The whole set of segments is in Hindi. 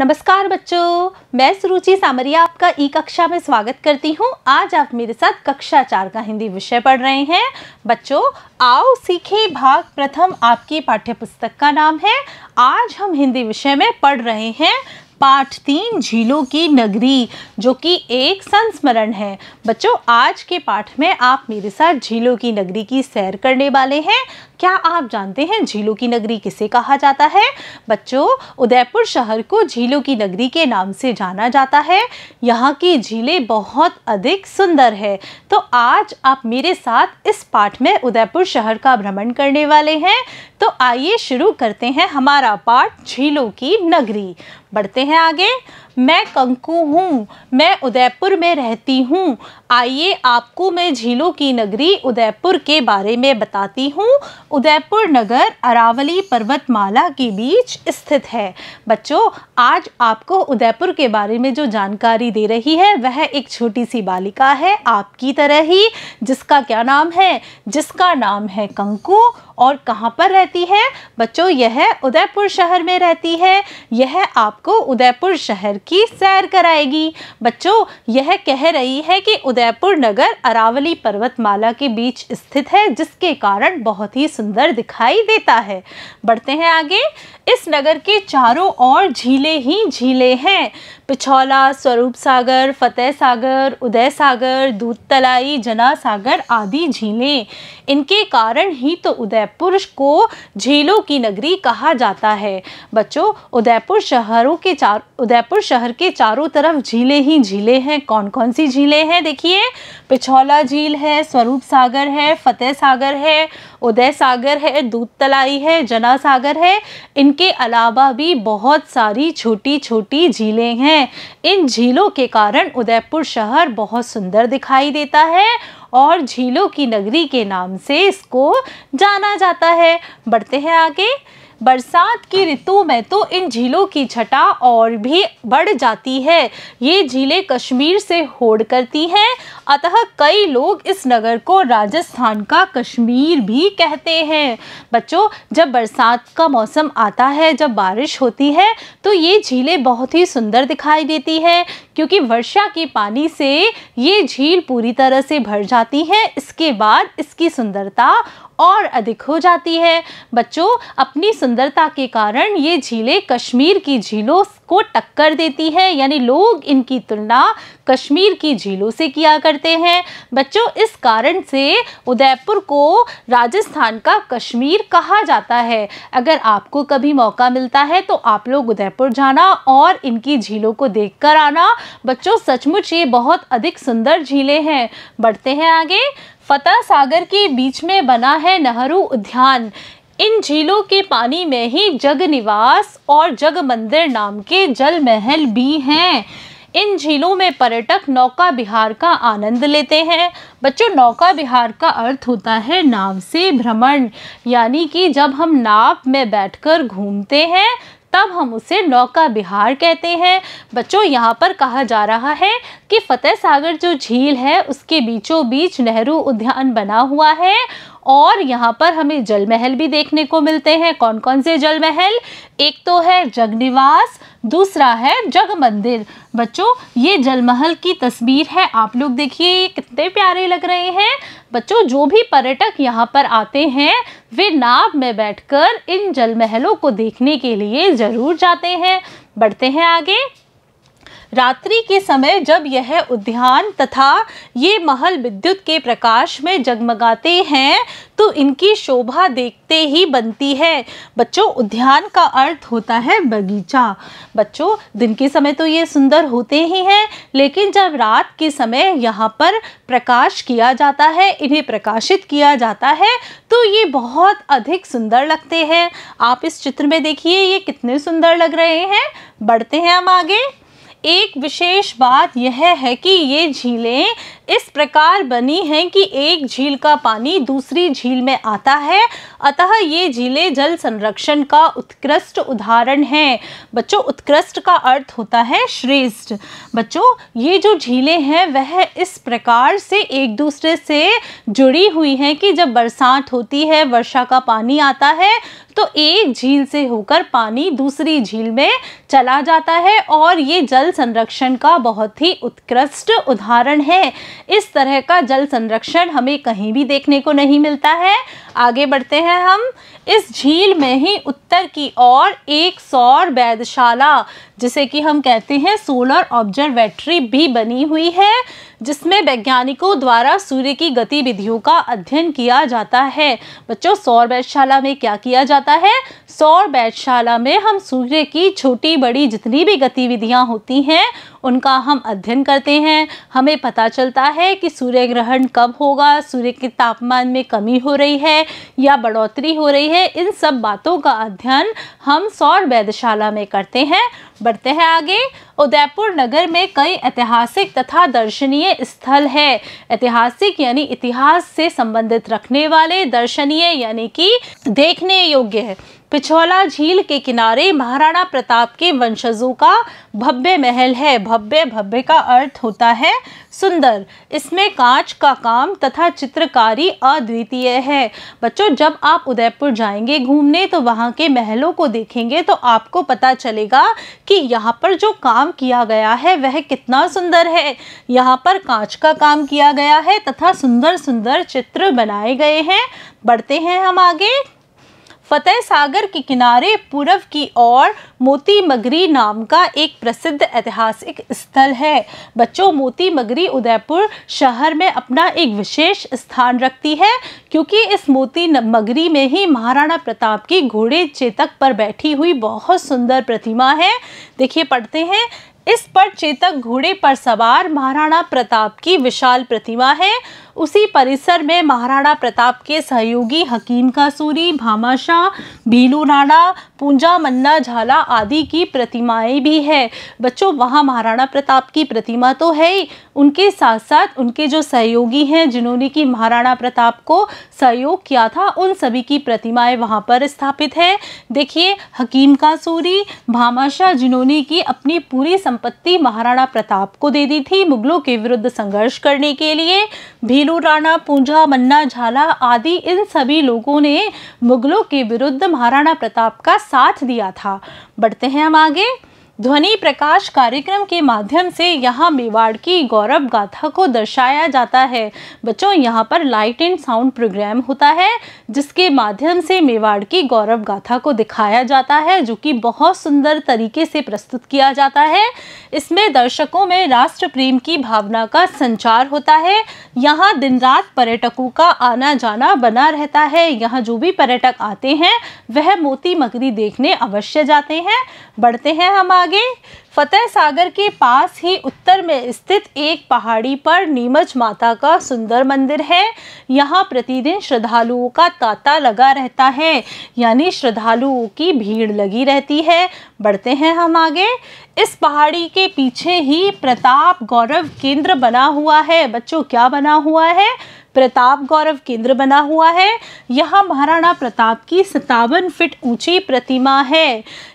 नमस्कार बच्चों मैं सुरुचि सामरिया आपका ई कक्षा में स्वागत करती हूँ आज आप मेरे साथ कक्षा चार का हिंदी विषय पढ़ रहे हैं बच्चों आओ सीखे भाग प्रथम आपकी पुस्तक का नाम है आज हम हिंदी विषय में पढ़ रहे हैं पाठ तीन झीलों की नगरी जो कि एक संस्मरण है बच्चों आज के पाठ में आप मेरे साथ झीलों की नगरी की सैर करने वाले हैं क्या आप जानते हैं झीलों की नगरी किसे कहा जाता है बच्चों उदयपुर शहर को झीलों की नगरी के नाम से जाना जाता है यहाँ की झीलें बहुत अधिक सुंदर है तो आज आप मेरे साथ इस पाठ में उदयपुर शहर का भ्रमण करने वाले हैं तो आइए शुरू करते हैं हमारा पाठ झीलों की नगरी बढ़ते हैं आगे मैं कंकु हूँ मैं उदयपुर में रहती हूँ आइए आपको मैं झीलों की नगरी उदयपुर के बारे में बताती हूँ उदयपुर नगर अरावली पर्वतमाला के बीच स्थित है बच्चों आज आपको उदयपुर के बारे में जो जानकारी दे रही है वह एक छोटी सी बालिका है आपकी तरह ही जिसका क्या नाम है जिसका नाम है कंकु और कहाँ पर रहती है बच्चों यह उदयपुर शहर में रहती है यह आपको उदयपुर शहर की सैर कराएगी बच्चों यह कह रही है कि उदयपुर नगर अरावली पर्वतमाला के बीच स्थित है जिसके कारण बहुत ही सुंदर दिखाई देता है बढ़ते हैं आगे इस नगर के चारों ओर झीलें ही झीलें हैं पिछौला स्वरूप सागर फतेह सागर उदय सागर दूध तलाई जना सागर आदि झीलें इनके कारण ही तो उदय उदयपुरुष को झीलों की नगरी कहा जाता है बच्चों उदयपुर शहरों के चार उदयपुर शहर के चारों तरफ झीलें ही झीलें हैं कौन कौन सी झीलें हैं देखिए पिछौला झील है स्वरूप सागर है फतेह सागर है उदय सागर है दूध तलाई है जना सागर है इनके अलावा भी बहुत सारी छोटी छोटी झीलें हैं इन झीलों के कारण उदयपुर शहर बहुत सुंदर दिखाई देता है और झीलों की नगरी के नाम से इसको जाना जाता है बढ़ते हैं आगे बरसात की ऋतु में तो इन झीलों की छटा और भी बढ़ जाती है ये झीलें कश्मीर से होड़ करती हैं अतः कई लोग इस नगर को राजस्थान का कश्मीर भी कहते हैं बच्चों जब बरसात का मौसम आता है जब बारिश होती है तो ये झीलें बहुत ही सुंदर दिखाई देती है क्योंकि वर्षा के पानी से ये झील पूरी तरह से भर जाती है इसके बाद इसकी सुंदरता और अधिक हो जाती है बच्चों अपनी सुंदरता के कारण ये झीलें कश्मीर की झीलों को टक्कर देती है यानी लोग इनकी तुलना कश्मीर की झीलों से किया करते हैं बच्चों इस कारण से उदयपुर को राजस्थान का कश्मीर कहा जाता है अगर आपको कभी मौका मिलता है तो आप लोग उदयपुर जाना और इनकी झीलों को देख कर आना बच्चों सचमुच ये बहुत अधिक सुंदर झीलें हैं बढ़ते हैं आगे फतेह सागर के बीच में बना है नेहरू उद्यान इन झीलों के पानी में ही जग निवास और जग मंदिर नाम के जल महल भी हैं इन झीलों में पर्यटक नौका बिहार का आनंद लेते हैं बच्चों नौका बिहार का अर्थ होता है नाव से भ्रमण यानी कि जब हम नाव में बैठकर घूमते हैं तब हम उसे नौका बिहार कहते हैं बच्चों यहाँ पर कहा जा रहा है कि फतेह सागर जो झील है उसके बीचों बीच नेहरू उद्यान बना हुआ है और यहाँ पर हमें जल महल भी देखने को मिलते हैं कौन कौन से जल महल एक तो है जगनिवास दूसरा है जग मंदिर बच्चों ये जलमहल की तस्वीर है आप लोग देखिए ये कितने प्यारे लग रहे हैं बच्चों जो भी पर्यटक यहाँ पर आते हैं वे नाव में बैठकर इन जलमहलों को देखने के लिए ज़रूर जाते हैं बढ़ते हैं आगे रात्रि के समय जब यह उद्यान तथा ये महल विद्युत के प्रकाश में जगमगाते हैं तो इनकी शोभा देखते ही बनती है बच्चों उद्यान का अर्थ होता है बगीचा बच्चों दिन के समय तो ये सुंदर होते ही हैं लेकिन जब रात के समय यहाँ पर प्रकाश किया जाता है इन्हें प्रकाशित किया जाता है तो ये बहुत अधिक सुंदर लगते हैं आप इस चित्र में देखिए ये कितने सुंदर लग रहे हैं बढ़ते हैं हम आगे एक विशेष बात यह है कि ये झीलें इस प्रकार बनी हैं कि एक झील का पानी दूसरी झील में आता है अतः ये झीलें जल संरक्षण का उत्कृष्ट उदाहरण हैं बच्चों उत्कृष्ट का अर्थ होता है श्रेष्ठ बच्चों ये जो झीलें हैं वह इस प्रकार से एक दूसरे से जुड़ी हुई हैं कि जब बरसात होती है वर्षा का पानी आता है तो एक झील से होकर पानी दूसरी झील में चला जाता है और ये जल जल संरक्षण का बहुत ही उत्कृष्ट उदाहरण है इस तरह का जल संरक्षण हमें कहीं भी देखने को नहीं मिलता है आगे बढ़ते हैं हम इस झील में ही उत्तर की ओर एक सौर वैधशाला जिसे कि हम कहते हैं सोलर ऑब्जर्वेटरी भी बनी हुई है जिसमें वैज्ञानिकों द्वारा सूर्य की गतिविधियों का अध्ययन किया जाता है बच्चों सौर वैधशाला में क्या किया जाता है सौर वैधशाला में हम सूर्य की छोटी बड़ी जितनी भी गतिविधियाँ होती हैं उनका हम अध्ययन करते हैं हमें पता चलता है कि सूर्य ग्रहण कब होगा सूर्य के तापमान में कमी हो रही है या बढ़ोतरी हो रही है इन सब बातों का अध्ययन हम सौर वैधशाला में करते हैं बढ़ते हैं आगे उदयपुर नगर में कई ऐतिहासिक तथा दर्शनीय स्थल है ऐतिहासिक यानी इतिहास से संबंधित रखने वाले दर्शनीय यानी कि देखने योग्य है पिछौला झील के किनारे महाराणा प्रताप के वंशजों का भव्य महल है भव्य भव्य का अर्थ होता है सुंदर इसमें कांच का काम तथा चित्रकारी अद्वितीय है बच्चों जब आप उदयपुर जाएंगे घूमने तो वहाँ के महलों को देखेंगे तो आपको पता चलेगा कि यहाँ पर जो काम किया गया है वह कितना सुंदर है यहाँ पर कांच का काम किया गया है तथा सुंदर सुंदर चित्र बनाए गए हैं बढ़ते हैं हम आगे फतेह सागर के किनारे पूर्व की ओर मोती मगरी नाम का एक प्रसिद्ध ऐतिहासिक स्थल है बच्चों मोती मगरी उदयपुर शहर में अपना एक विशेष स्थान रखती है क्योंकि इस मोती मगरी में ही महाराणा प्रताप की घोड़े चेतक पर बैठी हुई बहुत सुंदर प्रतिमा है देखिए पढ़ते हैं इस पर चेतक घोड़े पर सवार महाराणा प्रताप की विशाल प्रतिमा है उसी परिसर में महाराणा प्रताप के सहयोगी हकीम का सूरी भामाशाह भीलू राणा पूंजा मन्ना झाला आदि की प्रतिमाएं भी है बच्चों वहाँ महाराणा प्रताप की प्रतिमा तो है ही उनके साथ साथ उनके जो सहयोगी हैं जिन्होंने कि महाराणा प्रताप को सहयोग किया था उन सभी की प्रतिमाएं वहाँ पर स्थापित है देखिए हकीम का सूरी भामाशाह जिन्होंने कि अपनी पूरी संपत्ति महाराणा प्रताप को दे दी थी मुगलों के विरुद्ध संघर्ष करने के लिए भीलू बेलू राणा पूंजा मन्ना झाला आदि इन सभी लोगों ने मुगलों के विरुद्ध महाराणा प्रताप का साथ दिया था बढ़ते हैं हम आगे ध्वनि प्रकाश कार्यक्रम के माध्यम से यहाँ मेवाड़ की गौरव गाथा को दर्शाया जाता है बच्चों यहाँ पर लाइट एंड साउंड प्रोग्राम होता है जिसके माध्यम से मेवाड़ की गौरव गाथा को दिखाया जाता है जो कि बहुत सुंदर तरीके से प्रस्तुत किया जाता है इसमें दर्शकों में राष्ट्र प्रेम की भावना का संचार होता है यहाँ दिन रात पर्यटकों का आना जाना बना रहता है यहाँ जो भी पर्यटक आते हैं वह मोती मकरी देखने अवश्य जाते हैं बढ़ते हैं हम आगे आगे फतेह सागर के पास ही उत्तर में स्थित एक पहाड़ी पर नीमच माता का सुंदर मंदिर है यहाँ प्रतिदिन श्रद्धालुओं का तांता लगा रहता है यानी श्रद्धालुओं की भीड़ लगी रहती है बढ़ते हैं हम आगे इस पहाड़ी के पीछे ही प्रताप गौरव केंद्र बना हुआ है बच्चों क्या बना हुआ है प्रताप गौरव केंद्र बना हुआ है यहाँ महाराणा प्रताप की सत्तावन फिट ऊंची प्रतिमा है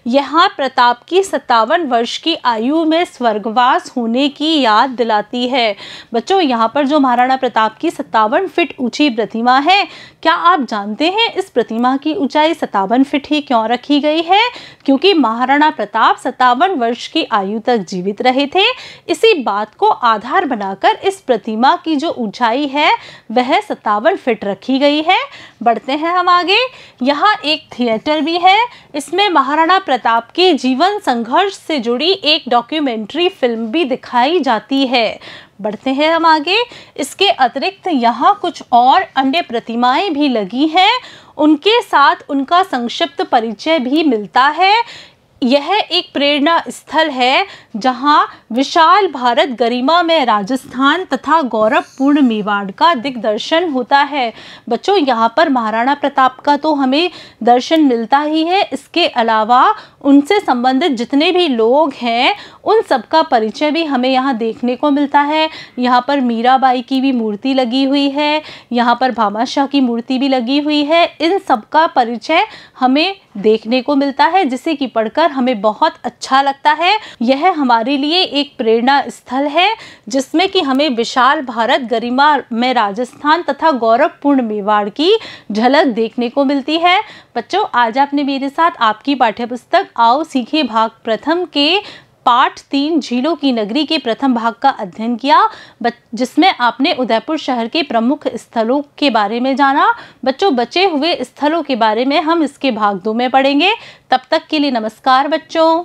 यहाँ प्रताप की सत्तावन वर्ष की आयु में स्वर्गवास होने की याद दिलाती है बच्चों यहाँ पर जो महाराणा प्रताप की सत्तावन फिट ऊंची प्रतिमा है क्या आप जानते हैं इस प्रतिमा की ऊंचाई सत्तावन फिट ही क्यों रखी गई है क्योंकि महाराणा प्रताप सत्तावन वर्ष की आयु तक जीवित रहे थे इसी बात को आधार बनाकर इस प्रतिमा की जो ऊंचाई है वह सत्तावन फिट रखी गई है बढ़ते हैं हम आगे यहाँ एक थिएटर भी है इसमें महाराणा प्रताप के जीवन संघर्ष से जुड़ी एक डॉक्यूमेंट्री फिल्म भी दिखाई जाती है बढ़ते हैं हम आगे इसके अतिरिक्त यहाँ कुछ और अन्य प्रतिमाएं भी लगी हैं उनके साथ उनका संक्षिप्त परिचय भी मिलता है यह एक प्रेरणा स्थल है जहां विशाल भारत गरिमा में राजस्थान तथा गौरवपूर्ण मेवाड़ का दिग्दर्शन होता है बच्चों यहां पर महाराणा प्रताप का तो हमें दर्शन मिलता ही है इसके अलावा उनसे संबंधित जितने भी लोग हैं उन सबका परिचय भी हमें यहाँ देखने को मिलता है यहाँ पर मीराबाई की भी मूर्ति लगी हुई है यहाँ पर भामाशाह की मूर्ति भी लगी हुई है इन सबका परिचय हमें देखने को मिलता है जिसे कि पढ़कर हमें बहुत अच्छा लगता है यह हमारे लिए एक प्रेरणा स्थल है जिसमें कि हमें विशाल भारत गरिमा में राजस्थान तथा गौरवपूर्ण मेवाड़ की झलक देखने को मिलती है बच्चों आज आपने मेरे साथ आपकी पाठ्य पुस्तक आओ सीखे भाग प्रथम के पाठ तीन झीलों की नगरी के प्रथम भाग का अध्ययन किया जिसमें आपने उदयपुर शहर के प्रमुख स्थलों के बारे में जाना बच्चों बचे हुए स्थलों के बारे में हम इसके भाग दो में पढ़ेंगे तब तक के लिए नमस्कार बच्चों